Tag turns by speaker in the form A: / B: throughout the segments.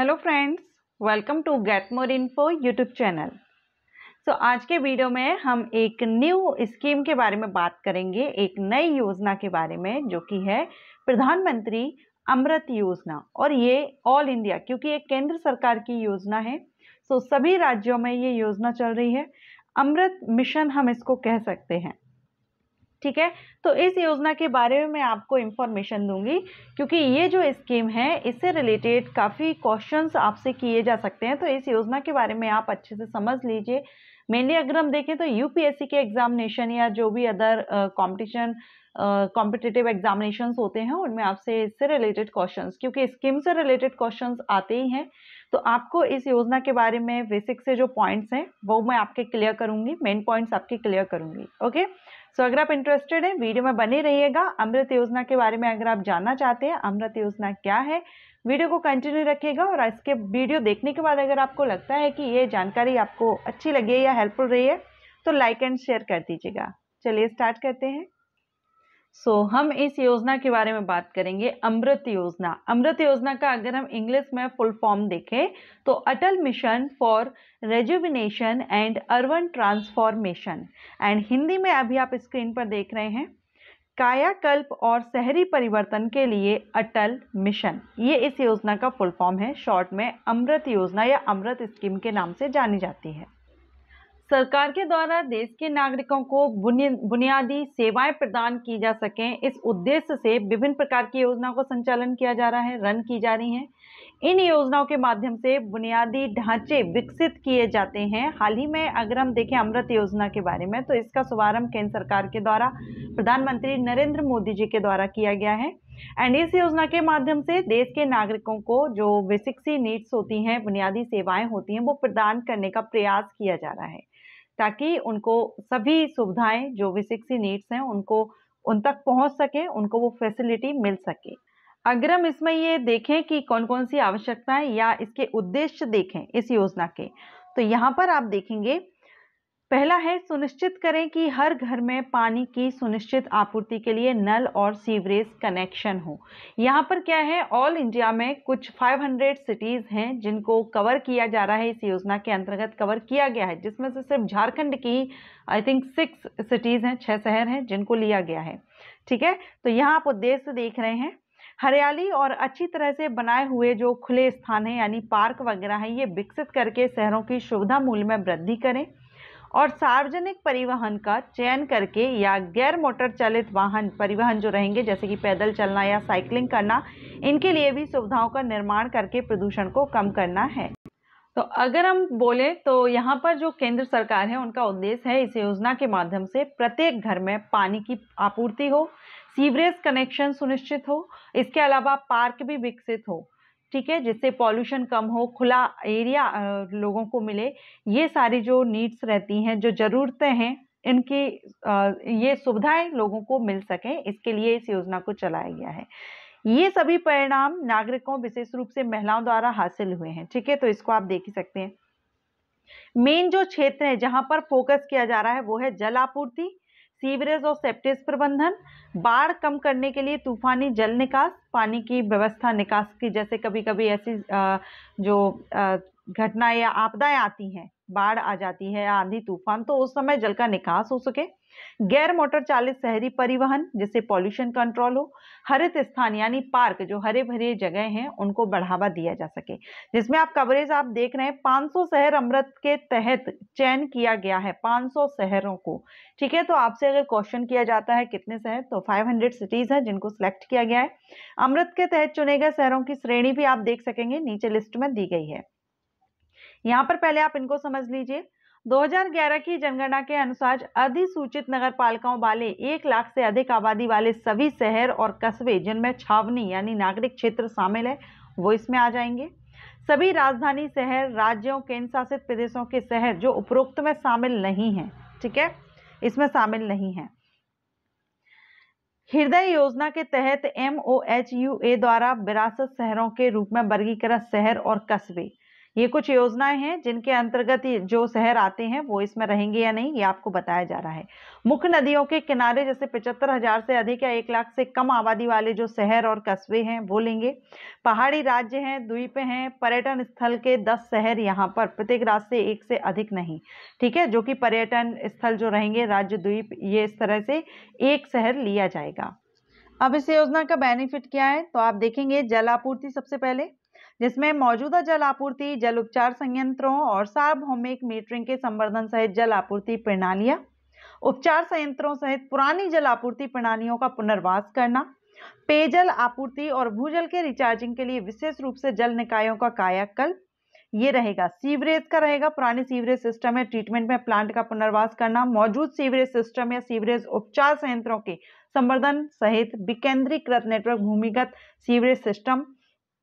A: hello friends welcome to get more info YouTube channel so आज के video में हम एक न्यू स्कीम के बारे में बात करेंगे एक नई योजना के बारे में जो कि है प्रधानमंत्री अमृत योजना और ये ऑल इंडिया क्योंकि ये केंद्र सरकार की योजना है सो so, सभी राज्यों में ये योजना चल रही है अमृत मिशन हम इसको कह सकते हैं ठीक है तो इस योजना के बारे में मैं आपको इन्फॉर्मेशन दूंगी क्योंकि ये जो स्कीम है इससे रिलेटेड काफ़ी क्वेश्चंस आपसे किए जा सकते हैं तो इस योजना के बारे में आप अच्छे से समझ लीजिए मेनली अगर हम देखें तो यूपीएससी के एग्जामिनेशन या जो भी अदर कॉम्पिटिशन कॉम्पिटेटिव एग्जामिनेशन होते हैं उनमें आपसे इससे रिलेटेड क्वेश्चन क्योंकि स्कीम से रिलेटेड क्वेश्चन आते ही हैं तो आपको इस योजना के बारे में बेसिक से जो पॉइंट्स हैं वो मैं आपके क्लियर करूंगी मेन पॉइंट्स आपके क्लियर करूंगी ओके सो अगर आप इंटरेस्टेड हैं वीडियो में बने रहिएगा अमृत योजना के बारे में अगर आप जानना चाहते हैं अमृत योजना क्या है वीडियो को कंटिन्यू रखिएगा और इसके वीडियो देखने के बाद अगर आपको लगता है कि ये जानकारी आपको अच्छी लगी है या हेल्पफुल रही है तो लाइक एंड शेयर कर दीजिएगा चलिए स्टार्ट करते हैं सो so, हम इस योजना के बारे में बात करेंगे अमृत योजना अमृत योजना का अगर हम इंग्लिश में फुल फॉर्म देखें तो Atal mission for rejuvenation and urban transformation and Hindi में अभी आप स्क्रीन पर देख रहे हैं कायाकल्प और शहरी परिवर्तन के लिए अटल मिशन ये इस योजना का फुल फॉर्म है शॉर्ट में अमृत योजना या अमृत स्कीम के नाम से जानी जाती है सरकार के द्वारा देश के नागरिकों को बुनियादी सेवाएं प्रदान की जा सकें इस उद्देश्य से विभिन्न प्रकार की योजनाओं का संचालन किया जा रहा है रन की जा रही हैं इन योजनाओं के माध्यम से बुनियादी ढांचे विकसित किए जाते हैं हाल ही में अगर हम देखें अमृत योजना के बारे में तो इसका शुभारंभ केंद्र सरकार के द्वारा प्रधानमंत्री नरेंद्र मोदी जी के द्वारा किया गया है एंड इस योजना के माध्यम से देश के नागरिकों को जो बेसिक सी नीड्स होती हैं बुनियादी सेवाएं होती हैं वो प्रदान करने का प्रयास किया जा रहा है ताकि उनको सभी सुविधाएं जो बेसिक सी नीड्स हैं उनको उन तक पहुंच सके उनको वो फैसिलिटी मिल सके अगर हम इसमें ये देखें कि कौन कौन सी आवश्यकताएं या इसके उद्देश्य देखें इस योजना के तो यहाँ पर आप देखेंगे पहला है सुनिश्चित करें कि हर घर में पानी की सुनिश्चित आपूर्ति के लिए नल और सीवरेज कनेक्शन हो यहाँ पर क्या है ऑल इंडिया में कुछ 500 सिटीज़ हैं जिनको कवर किया जा रहा है इस योजना के अंतर्गत कवर किया गया है जिसमें से सिर्फ झारखंड की आई थिंक सिक्स सिटीज़ हैं छः शहर हैं जिनको लिया गया है ठीक है तो यहाँ आप उद्देश्य देख रहे हैं हरियाली और अच्छी तरह से बनाए हुए जो खुले स्थान हैं यानी पार्क वगैरह हैं ये विकसित करके शहरों की सुविधा मूल्य में वृद्धि करें और सार्वजनिक परिवहन का चयन करके या गैर मोटर चालित वाहन परिवहन जो रहेंगे जैसे कि पैदल चलना या साइकिलिंग करना इनके लिए भी सुविधाओं का निर्माण करके प्रदूषण को कम करना है तो अगर हम बोले तो यहाँ पर जो केंद्र सरकार है उनका उद्देश्य है इस योजना के माध्यम से प्रत्येक घर में पानी की आपूर्ति हो सीवरेज कनेक्शन सुनिश्चित हो इसके अलावा पार्क भी विकसित हो ठीक है जिससे पॉल्यूशन कम हो खुला एरिया लोगों को मिले ये सारी जो नीड्स रहती हैं जो ज़रूरतें हैं इनकी ये सुविधाएं लोगों को मिल सकें इसके लिए इस योजना को चलाया गया है ये सभी परिणाम नागरिकों विशेष रूप से महिलाओं द्वारा हासिल हुए हैं ठीक है तो इसको आप देख ही सकते हैं मेन जो क्षेत्र है जहां पर फोकस किया जा रहा है वो है जल आपूर्ति सीवरेज और सेप्टेज प्रबंधन बाढ़ कम करने के लिए तूफानी जल निकास पानी की व्यवस्था निकास की जैसे कभी कभी ऐसी जो घटना या आपदाएं आती हैं बाढ़ आ जाती है आंधी तूफान तो उस समय जल का निकास हो सके गैर मोटर चालित शहरी परिवहन जिससे पॉल्यूशन कंट्रोल हो हरित स्थान यानी पार्क जो हरे भरे जगह हैं उनको बढ़ावा दिया जा सके जिसमें आप कवरेज आप देख रहे हैं 500 शहर अमृत के तहत चयन किया गया है 500 शहरों को ठीक है तो आपसे अगर क्वेश्चन किया जाता है कितने शहर तो 500 सिटीज हैं जिनको सिलेक्ट किया गया है अमृत के तहत चुने गए शहरों की श्रेणी भी आप देख सकेंगे नीचे लिस्ट में दी गई है यहाँ पर पहले आप इनको समझ लीजिए 2011 की जनगणना के अनुसार अधिसूचित नगर पालिकाओं वाले एक लाख से अधिक आबादी वाले सभी शहर और कस्बे जिनमें छावनी यानी नागरिक क्षेत्र शामिल है वो इसमें आ जाएंगे सभी राजधानी शहर राज्यों केंद्र शासित प्रदेशों के शहर जो उपरोक्त में शामिल नहीं है ठीक है इसमें शामिल नहीं है हृदय योजना के तहत एम द्वारा विरासत शहरों के रूप में वर्गीकृत शहर और कस्बे ये कुछ योजनाएं हैं जिनके अंतर्गत जो शहर आते हैं वो इसमें रहेंगे या नहीं ये आपको बताया जा रहा है मुख्य नदियों के किनारे जैसे पिचहत्तर हजार से अधिक या एक लाख से कम आबादी वाले जो शहर और कस्बे हैं वो लेंगे पहाड़ी राज्य हैं द्वीप हैं पर्यटन स्थल के दस शहर यहाँ पर प्रत्येक राज्य से एक से अधिक नहीं ठीक है जो कि पर्यटन स्थल जो रहेंगे राज्य द्वीप ये इस तरह से एक शहर लिया जाएगा अब इस योजना का बेनिफिट क्या है तो आप देखेंगे जलापूर्ति सबसे पहले जिसमें मौजूदा जल आपूर्ति जल उपचार संयंत्रों और सार्वभौमिक मीटरिंग के संवर्धन सहित जल आपूर्ति प्रणालियां उपचार संयंत्रों सहित पुरानी जल आपूर्ति प्रणालियों का पुनर्वास करना पेयजल आपूर्ति और भूजल के रिचार्जिंग के लिए विशेष रूप से जल निकायों का कायाकल्प ये रहेगा सीवरेज का रहेगा पुराने सीवरेज सिस्टम या ट्रीटमेंट में प्लांट का पुनर्वास करना मौजूद सीवरेज सिस्टम या सीवरेज उपचार संयंत्रों के संवर्धन सहित विकेंद्रीकृत नेटवर्क भूमिगत सीवरेज सिस्टम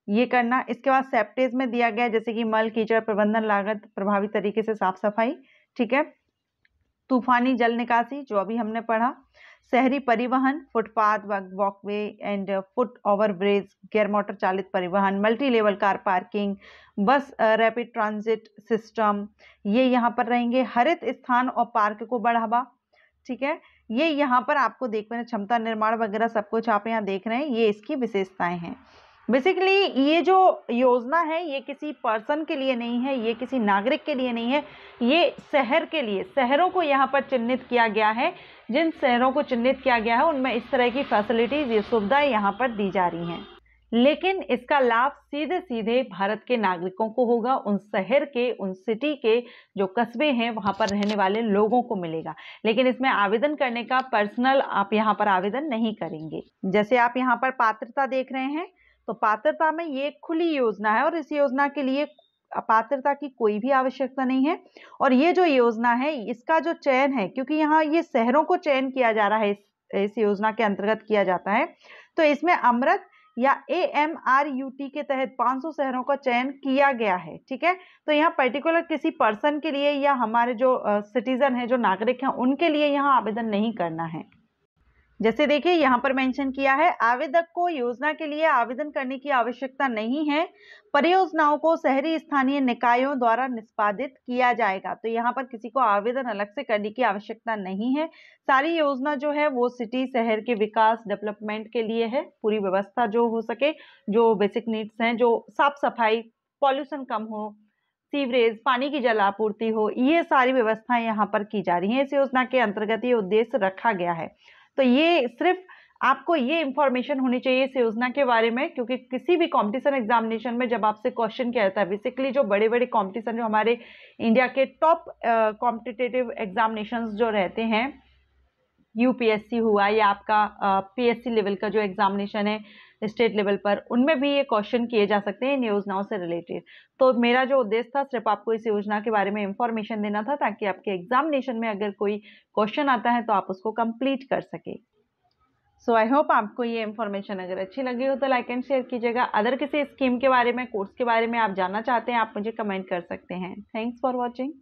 A: ये करना इसके बाद सेप्टेज में दिया गया जैसे कि मल कीचड़ प्रबंधन लागत प्रभावी तरीके से साफ सफाई ठीक है तूफानी जल निकासी जो अभी हमने पढ़ा शहरी परिवहन footpath walkway and foot over bridge गैर मोटर चालित परिवहन multi level car parking bus rapid transit system ये यहाँ पर रहेंगे हरित स्थान और पार्क को बढ़ावा ठीक है ये यहाँ पर आपको देख रहे क्षमता निर्माण वगैरह सब कुछ आप यहाँ देख रहे हैं ये इसकी विशेषताएं हैं बेसिकली ये जो योजना है ये किसी पर्सन के लिए नहीं है ये किसी नागरिक के लिए नहीं है ये शहर के लिए शहरों को यहाँ पर चिन्हित किया गया है जिन शहरों को चिन्हित किया गया है उनमें इस तरह की फैसिलिटीज़ ये सुविधाएँ यहाँ पर दी जा रही हैं लेकिन इसका लाभ सीधे सीधे भारत के नागरिकों को होगा उन शहर के उन सिटी के जो कस्बे हैं वहाँ पर रहने वाले लोगों को मिलेगा लेकिन इसमें आवेदन करने का पर्सनल आप यहाँ पर आवेदन नहीं करेंगे जैसे आप यहाँ पर पात्रता देख रहे हैं तो पात्रता में ये खुली योजना है और इस योजना के लिए पात्रता की कोई भी आवश्यकता नहीं है और ये जो योजना है इसका जो चयन है क्योंकि यहाँ ये शहरों को चयन किया जा रहा है इस योजना के अंतर्गत किया जाता है तो इसमें अमृत या A M R U T के तहत 500 शहरों का चयन किया गया है ठीक है तो यहाँ पर्टिकुलर किसी पर्सन के लिए या हमारे जो सिटीजन है जो नागरिक हैं उनके लिए यहाँ आवेदन नहीं करना है जैसे देखिए यहाँ पर मेंशन किया है आवेदक को योजना के लिए आवेदन करने की आवश्यकता नहीं है परियोजनाओं को शहरी स्थानीय निकायों द्वारा निष्पादित किया जाएगा तो यहाँ पर किसी को आवेदन अलग से करने की आवश्यकता नहीं है सारी योजना जो है वो सिटी शहर के विकास डेवलपमेंट के लिए है पूरी व्यवस्था जो हो सके जो बेसिक नीड्स हैं जो साफ सफाई पॉल्यूशन कम हो सीवरेज पानी की जल आपूर्ति हो ये सारी व्यवस्थाएं यहाँ पर की जा रही हैं इस योजना के अंतर्गत ये उद्देश्य रखा गया है तो ये सिर्फ आपको ये इन्फॉर्मेशन होनी चाहिए इस योजना के बारे में क्योंकि किसी भी कॉम्पिटिशन एग्जामिनेशन में जब आपसे क्वेश्चन किया जाता है बेसिकली जो बड़े बड़े कॉम्पिटिशन जो हमारे इंडिया के टॉप कॉम्पिटेटिव एग्जामिनेशन जो रहते हैं यूपीएससी हुआ या आपका पीएससी uh, लेवल का जो एग्जामिनेशन है स्टेट लेवल पर उनमें भी ये क्वेश्चन किए जा सकते हैं इन योजनाओं से रिलेटेड तो मेरा जो उद्देश्य था सिर्फ आपको इस योजना के बारे में इंफॉर्मेशन देना था ताकि आपके एग्जामिनेशन में अगर कोई क्वेश्चन आता है तो आप उसको कंप्लीट कर सके सो आई होप आपको ये इन्फॉर्मेशन अगर अच्छी लगी हो तो लाइक एंड शेयर कीजिएगा अदर किसी स्कीम के बारे में कोर्स के बारे में आप जानना चाहते हैं आप मुझे कमेंट कर सकते हैं थैंक्स फॉर वॉचिंग